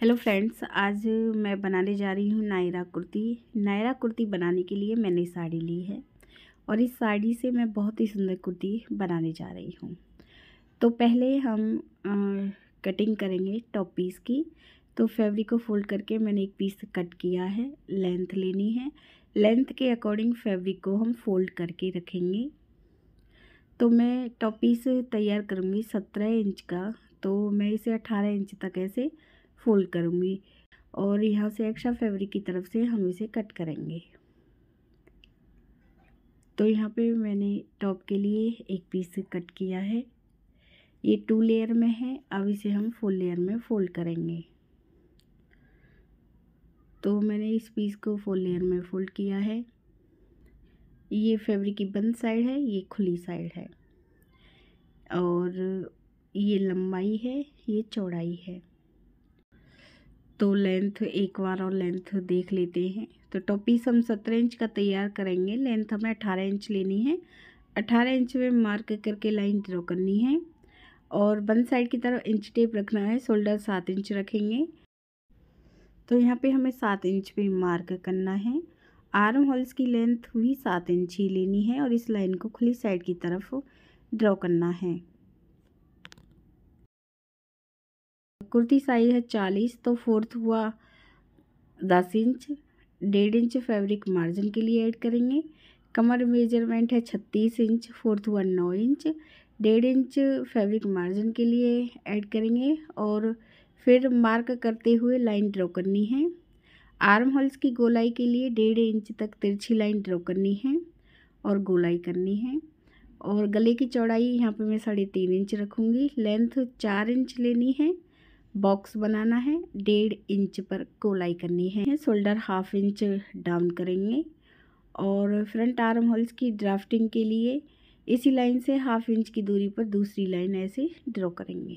hello friends आज मैं बनाने जा रही हूँ नायरा कुर्ती नायरा कुर्ती बनाने के लिए मैंने साड़ी ली है और इस साड़ी से मैं बहुत ही सुंदर कुर्ती बनाने जा रही हूँ तो पहले हम आ, कटिंग करेंगे टॉप पीस की तो फैब्रिक को फोल्ड करके मैंने एक पीस कट किया है लेंथ लेनी है लेंथ के अकॉर्डिंग फैब्रिक को हम फोल्ड करके रखेंगे तो मैं टॉप पीस तैयार करूँगी सत्रह इंच का तो मैं इसे अठारह इंच तक ऐसे फोल्ड करूँगी और यहाँ से एक्स्ट्रा फैब्रिक की तरफ से हम इसे कट करेंगे तो यहाँ पे मैंने टॉप के लिए एक पीस कट किया है ये टू लेयर में है अब इसे हम फुल लेयर में फोल्ड करेंगे तो मैंने इस पीस को फुल लेयर में फोल्ड किया है ये फैब्रिक की बंद साइड है ये खुली साइड है और ये लंबाई है ये चौड़ाई है तो लेंथ एक बार और लेंथ देख लेते हैं तो टॉप पीस हम सत्रह इंच का तैयार करेंगे लेंथ हमें अठारह इंच लेनी है अठारह इंच में मार्क करके लाइन ड्रॉ करनी है और वन साइड की तरफ इंच टेप रखना है शोल्डर सात इंच रखेंगे तो यहाँ पे हमें सात इंच पे मार्क करना है आर्म होल्स की लेंथ भी सात इंच ही लेनी है और इस लाइन को खुली साइड की तरफ ड्रॉ करना है कुर्ती साइज़ है चालीस तो फोर्थ हुआ दस इंच डेढ़ इंच फैब्रिक मार्जिन के लिए ऐड करेंगे कमर मेजरमेंट है छत्तीस इंच फोर्थ हुआ नौ इंच डेढ़ इंच फैब्रिक मार्जिन के लिए ऐड करेंगे और फिर मार्क करते हुए लाइन ड्रॉ करनी है आर्म होल्स की गोलाई के लिए डेढ़ इंच तक तिरछी लाइन ड्रॉ करनी है और गोलाई करनी है और गले की चौड़ाई यहाँ पे मैं साढ़े तीन इंच रखूँगी लेंथ चार इंच लेनी है बॉक्स बनाना है डेढ़ इंच पर गोलाई करनी है शोल्डर हाफ इंच डाउन करेंगे और फ्रंट आर्म होल्स की ड्राफ्टिंग के लिए इसी लाइन से हाफ इंच की दूरी पर दूसरी लाइन ऐसे ड्रॉ करेंगे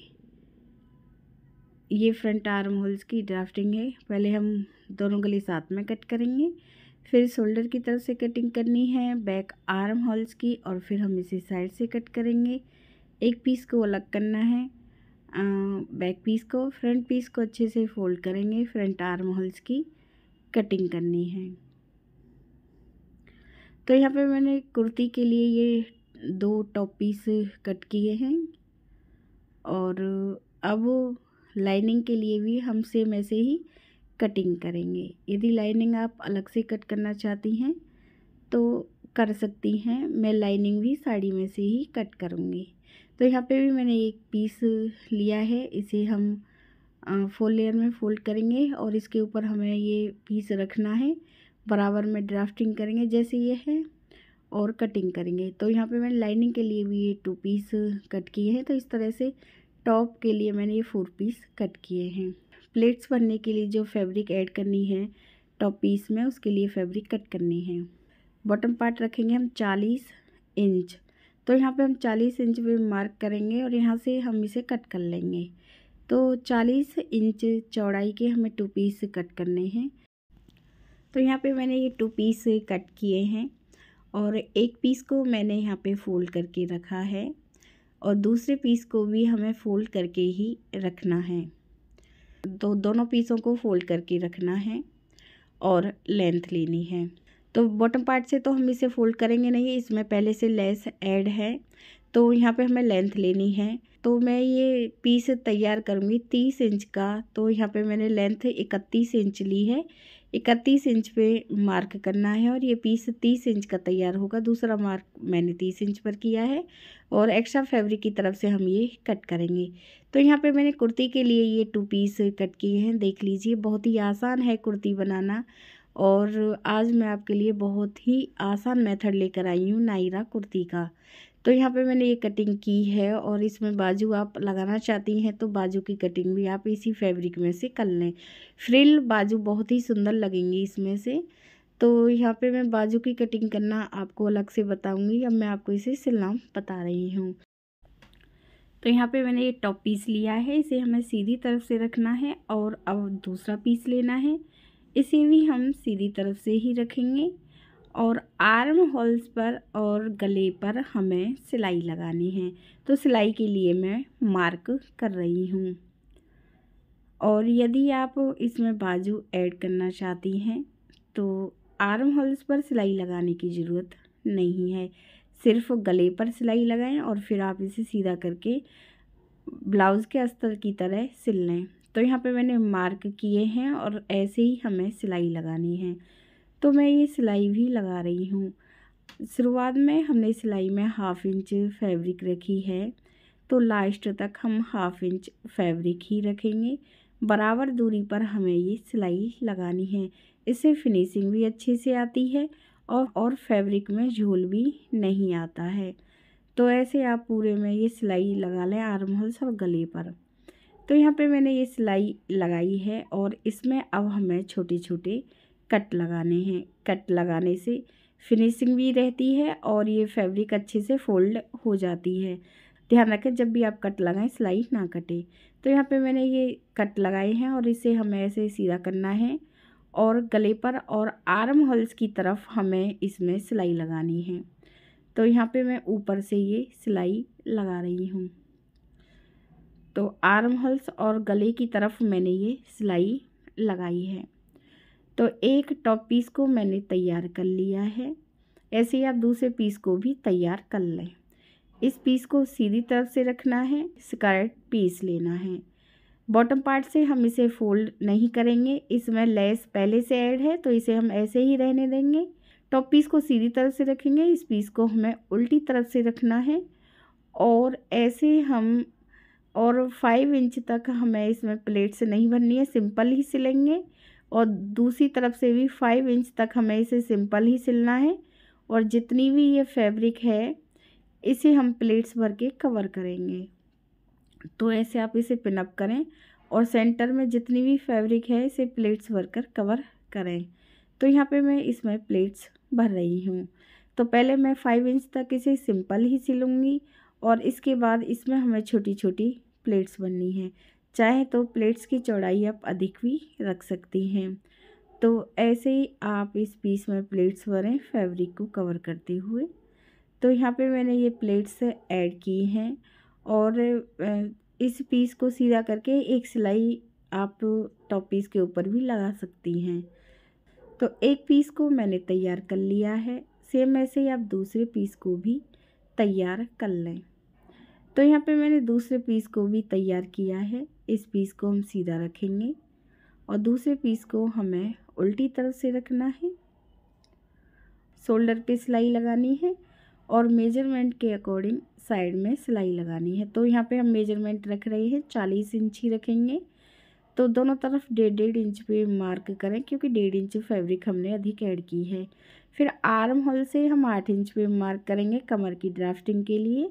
ये फ्रंट आर्म होल्स की ड्राफ्टिंग है पहले हम दोनों गले साथ में कट करेंगे फिर शोल्डर की तरफ से कटिंग करनी है बैक आर्म होल्स की और फिर हम इसे साइड से कट करेंगे एक पीस को अलग करना है बैक पीस को फ्रंट पीस को अच्छे से फोल्ड करेंगे फ्रंट आर्म होल्स की कटिंग करनी है तो यहाँ पे मैंने कुर्ती के लिए ये दो टॉप पीस कट किए हैं और अब लाइनिंग के लिए भी हम सेम ऐसे ही कटिंग करेंगे यदि लाइनिंग आप अलग से कट करना चाहती हैं तो कर सकती हैं मैं लाइनिंग भी साड़ी में से ही कट करूँगी तो यहाँ पे भी मैंने एक पीस लिया है इसे हम फोल्ड लेयर में फोल्ड करेंगे और इसके ऊपर हमें ये पीस रखना है बराबर में ड्राफ्टिंग करेंगे जैसे ये है और कटिंग करेंगे तो यहाँ पे मैंने लाइनिंग के लिए भी ये टू पीस कट किए हैं तो इस तरह से टॉप के लिए मैंने ये फोर पीस कट किए हैं प्लेट्स बनने के लिए जो फैब्रिक ऐड करनी है टॉप पीस में उसके लिए फैब्रिक कट करनी है बॉटम पार्ट रखेंगे हम चालीस इंच तो यहाँ पे हम 40 इंच भी मार्क करेंगे और यहाँ से हम इसे कट कर लेंगे तो 40 इंच चौड़ाई के हमें टू पीस कट करने हैं तो यहाँ पे मैंने ये टू पीस कट किए हैं और एक पीस को मैंने यहाँ पे फोल्ड करके रखा है और दूसरे पीस को भी हमें फोल्ड करके ही रखना है तो दोनों पीसों को फोल्ड करके रखना है और लेंथ लेनी है तो बॉटम पार्ट से तो हम इसे फोल्ड करेंगे नहीं इसमें पहले से लेस ऐड है तो यहाँ पे हमें लेंथ लेनी है तो मैं ये पीस तैयार करूँगी तीस इंच का तो यहाँ पे मैंने लेंथ इकतीस इंच ली है इकतीस इंच पे मार्क करना है और ये पीस तीस इंच का तैयार होगा दूसरा मार्क मैंने तीस इंच पर किया है और एक्स्ट्रा फैब्रिक की तरफ से हम ये कट करेंगे तो यहाँ पे मैंने कुर्ती के लिए ये टू पीस कट किए हैं देख लीजिए बहुत ही आसान है कुर्ती बनाना और आज मैं आपके लिए बहुत ही आसान मेथड लेकर आई हूँ नायरा कुर्ती का तो यहाँ पे मैंने ये कटिंग की है और इसमें बाजू आप लगाना चाहती हैं तो बाजू की कटिंग भी आप इसी फैब्रिक में से कर लें फ्रिल बाजू बहुत ही सुंदर लगेंगी इसमें से तो यहाँ पे मैं बाजू की कटिंग करना आपको अलग से बताऊँगी अब मैं आपको इसे सिलना बता रही हूँ तो यहाँ पे मैंने ये टॉप पीस लिया है इसे हमें सीधी तरफ से रखना है और अब दूसरा पीस लेना है इसे भी हम सीधी तरफ से ही रखेंगे और आर्म होल्स पर और गले पर हमें सिलाई लगानी है तो सिलाई के लिए मैं मार्क कर रही हूँ और यदि आप इसमें बाजू ऐड करना चाहती हैं तो आर्म होल्स पर सिलाई लगाने की ज़रूरत नहीं है सिर्फ गले पर सिलाई लगाएं और फिर आप इसे सीधा करके ब्लाउज़ के अस्तर की तरह सिल लें तो यहाँ पे मैंने मार्क किए हैं और ऐसे ही हमें सिलाई लगानी है तो मैं ये सिलाई भी लगा रही हूँ शुरुआत में हमने सिलाई में हाफ़ इंच फैब्रिक रखी है तो लास्ट तक हम हाफ़ इंच फैब्रिक ही रखेंगे बराबर दूरी पर हमें ये सिलाई लगानी है इससे फिनिशिंग भी अच्छे से आती है और और फैब्रिक में झोल भी नहीं आता है तो ऐसे आप पूरे में ये सिलाई लगा लें आर्म होल्स और गले पर तो यहाँ पे मैंने ये सिलाई लगाई है और इसमें अब हमें छोटे छोटे कट लगाने हैं कट लगाने से फिनिशिंग भी रहती है और ये फैब्रिक अच्छे से फोल्ड हो जाती है ध्यान रखें जब भी आप कट लगाएं सिलाई ना कटे तो यहाँ पे मैंने ये कट लगाए हैं और इसे हमें ऐसे सीधा करना है और गले पर और आर्म होल्स की तरफ हमें इसमें सिलाई लगानी है तो यहाँ पे मैं ऊपर से ये सिलाई लगा रही हूँ तो आर्म होल्स और गले की तरफ मैंने ये सिलाई लगाई है तो एक टॉप पीस को मैंने तैयार कर लिया है ऐसे ही आप दूसरे पीस को भी तैयार कर लें इस पीस को सीधी तरफ से रखना है स्कर्ट पीस लेना है बॉटम पार्ट से हम इसे फोल्ड नहीं करेंगे इसमें लेस पहले से ऐड है तो इसे हम ऐसे ही रहने देंगे टॉप पीस को सीधी तरफ से रखेंगे इस पीस को हमें उल्टी तरफ से रखना है और ऐसे हम और फाइव इंच तक हमें इसमें प्लेट से नहीं भरनी है सिंपल ही सिलेंगे और दूसरी तरफ से भी फाइव इंच तक हमें इसे सिंपल ही सिलना है और जितनी भी ये फैब्रिक है इसे हम प्लेट्स भर के कवर करेंगे तो ऐसे आप इसे पिनअप करें और सेंटर में जितनी भी फैब्रिक है इसे प्लेट्स भर कर कवर करें तो यहाँ पे मैं इसमें प्लेट्स भर रही हूँ तो पहले मैं फाइव इंच तक इसे सिंपल ही सिलूँगी और इसके बाद इसमें हमें छोटी छोटी प्लेट्स बननी है चाहे तो प्लेट्स की चौड़ाई आप अधिक भी रख सकती हैं तो ऐसे ही आप इस पीस में प्लेट्स भरें फैब्रिक को कवर करते हुए तो यहाँ पे मैंने ये प्लेट्स ऐड की हैं और इस पीस को सीधा करके एक सिलाई आप टॉप पीस के ऊपर भी लगा सकती हैं तो एक पीस को मैंने तैयार कर लिया है सेम ऐसे ही आप दूसरे पीस को भी तैयार कर लें तो यहाँ पे मैंने दूसरे पीस को भी तैयार किया है इस पीस को हम सीधा रखेंगे और दूसरे पीस को हमें उल्टी तरफ से रखना है शोल्डर पे सिलाई लगानी है और मेजरमेंट के अकॉर्डिंग साइड में सिलाई लगानी है तो यहाँ पे हम मेजरमेंट रख रहे हैं चालीस इंच ही रखेंगे तो दोनों तरफ डेढ़ डेढ़ इंच पे मार्क करें क्योंकि डेढ़ इंच फैब्रिक हमने अधिक ऐड की है फिर आर्म होल से हम आठ इंच पे मार्क करेंगे कमर की ड्राफ्टिंग के लिए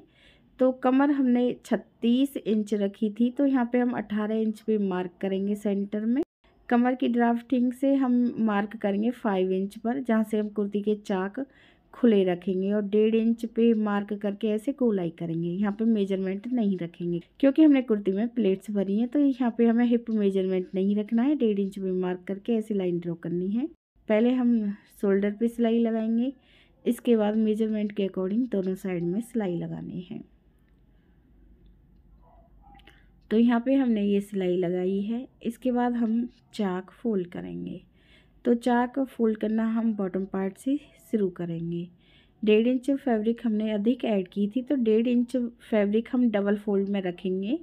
तो कमर हमने 36 इंच रखी थी तो यहाँ पे हम 18 इंच पे मार्क करेंगे सेंटर में कमर की ड्राफ्टिंग से हम मार्क करेंगे 5 इंच पर जहाँ से हम कुर्ती के चाक खुले रखेंगे और डेढ़ इंच पे मार्क करके ऐसे गोलाई करेंगे यहाँ पे मेजरमेंट नहीं रखेंगे क्योंकि हमने कुर्ती में प्लेट्स भरी हैं तो यहाँ पे हमें हिप मेजरमेंट नहीं रखना है डेढ़ इंच पे मार्क करके ऐसी लाइन ड्रॉ करनी है पहले हम शोल्डर पे सिलाई लगाएंगे इसके बाद मेजरमेंट के अकॉर्डिंग दोनों साइड में सिलाई लगानी है तो यहाँ पे हमने ये सिलाई लगाई है इसके बाद हम चाक फोल्ड करेंगे तो चाक फोल्ड करना हम बॉटम पार्ट से शुरू करेंगे डेढ़ इंच फैब्रिक हमने अधिक ऐड की थी तो डेढ़ इंच फैब्रिक हम डबल फोल्ड में रखेंगे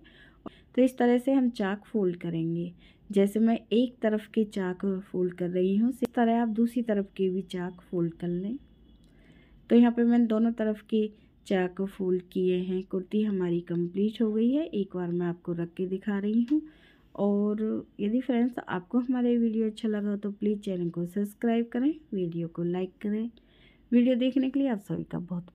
तो इस तरह से हम चाक फोल्ड करेंगे जैसे मैं एक तरफ के चाक फोल्ड कर रही हूँ इस तरह आप दूसरी तरफ के भी चाक फोल्ड कर लें तो यहाँ पे मैं दोनों तरफ के चाक फूल किए हैं कुर्ती हमारी कंप्लीट हो गई है एक बार मैं आपको रख के दिखा रही हूँ और यदि फ्रेंड्स आपको हमारे वीडियो अच्छा लगा तो प्लीज़ चैनल को सब्सक्राइब करें वीडियो को लाइक करें वीडियो देखने के लिए आप सभी का बहुत